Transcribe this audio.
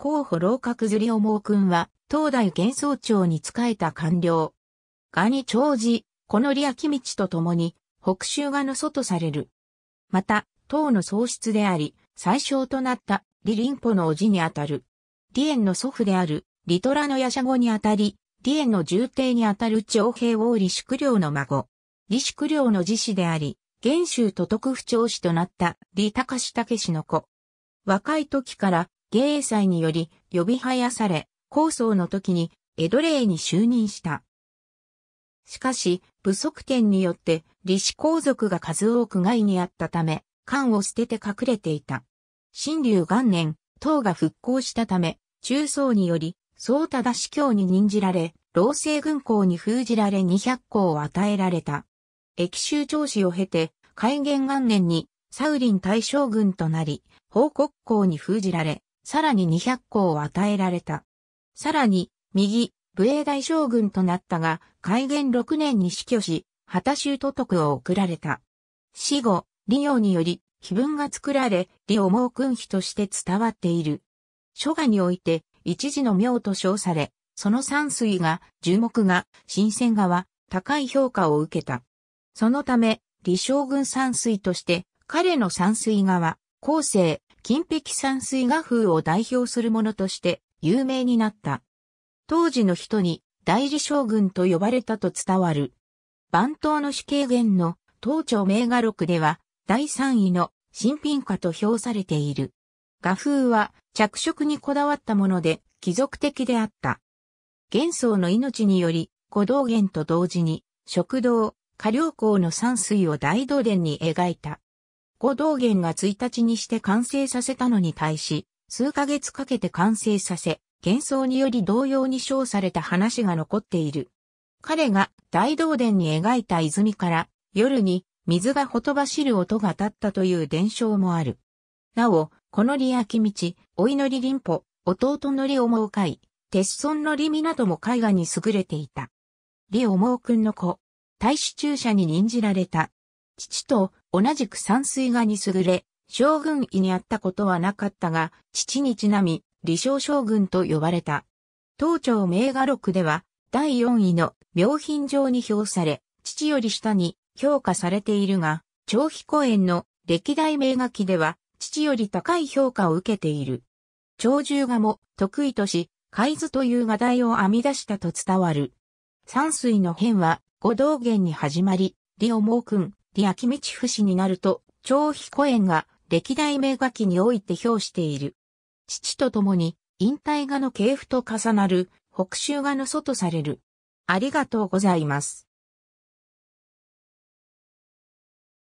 候補老閣ずりおく君は、東大幻想町に仕えた官僚。ガニ長寺、この利明道と共に、北州画の祖とされる。また、党の喪失であり、最小となった李林ポの叔父にあたる。李ンの祖父である、李虎の夜叉後にあたり、李ンの重帝にあたる長平王李宿良の孫。李宿良の次子であり、元州都督府長子となった李高志武の子。若い時から芸英祭により呼び生やされ、構想の時に江戸霊に就任した。しかし、不足点によって李氏皇族が数多く害にあったため、官を捨てて隠れていた。新竜元年、唐が復興したため、中層により、宗忠司教に任じられ、老政軍校に封じられ200校を与えられた。駅州長子を経て、開元元年に、サウリン大将軍となり、報国校に封じられ、さらに200個を与えられた。さらに、右、武衛大将軍となったが、開元6年に死去し、旗州都督を送られた。死後、李王により、碑文が作られ、李を猛君碑として伝わっている。書画において、一時の名と称され、その山水が、樹木が、新鮮画は、高い評価を受けた。そのため、李将軍山水として、彼の山水画は、後世、金碧山水画風を代表するものとして有名になった。当時の人に大事将軍と呼ばれたと伝わる。番頭の死刑源の東朝名画録では第3位の新品化と評されている。画風は着色にこだわったもので貴族的であった。元宗の命により古道元と同時に食堂、下良港の山水を大道伝に描いた。五道元が1日にして完成させたのに対し、数ヶ月かけて完成させ、幻想により同様に称された話が残っている。彼が大道殿に描いた泉から夜に水がほとばしる音が立ったという伝承もある。なお、この利明道、お祈り林歩、弟の利重う会、鉄村の利港も絵画に優れていた。利重うくんの子、大使注射に任じられた父と同じく山水画に優れ、将軍位にあったことはなかったが、父にちなみ、李承将軍と呼ばれた。東朝名画録では、第4位の名品上に評され、父より下に評価されているが、長飛公園の歴代名画記では、父より高い評価を受けている。長寿画も得意とし、海図という画題を編み出したと伝わる。山水の変は、五道元に始まり、李を毛君、キミ道夫氏になると、張彦演が歴代名画期において表している。父と共に引退画の系譜と重なる北州画の祖とされる。ありがとうございます。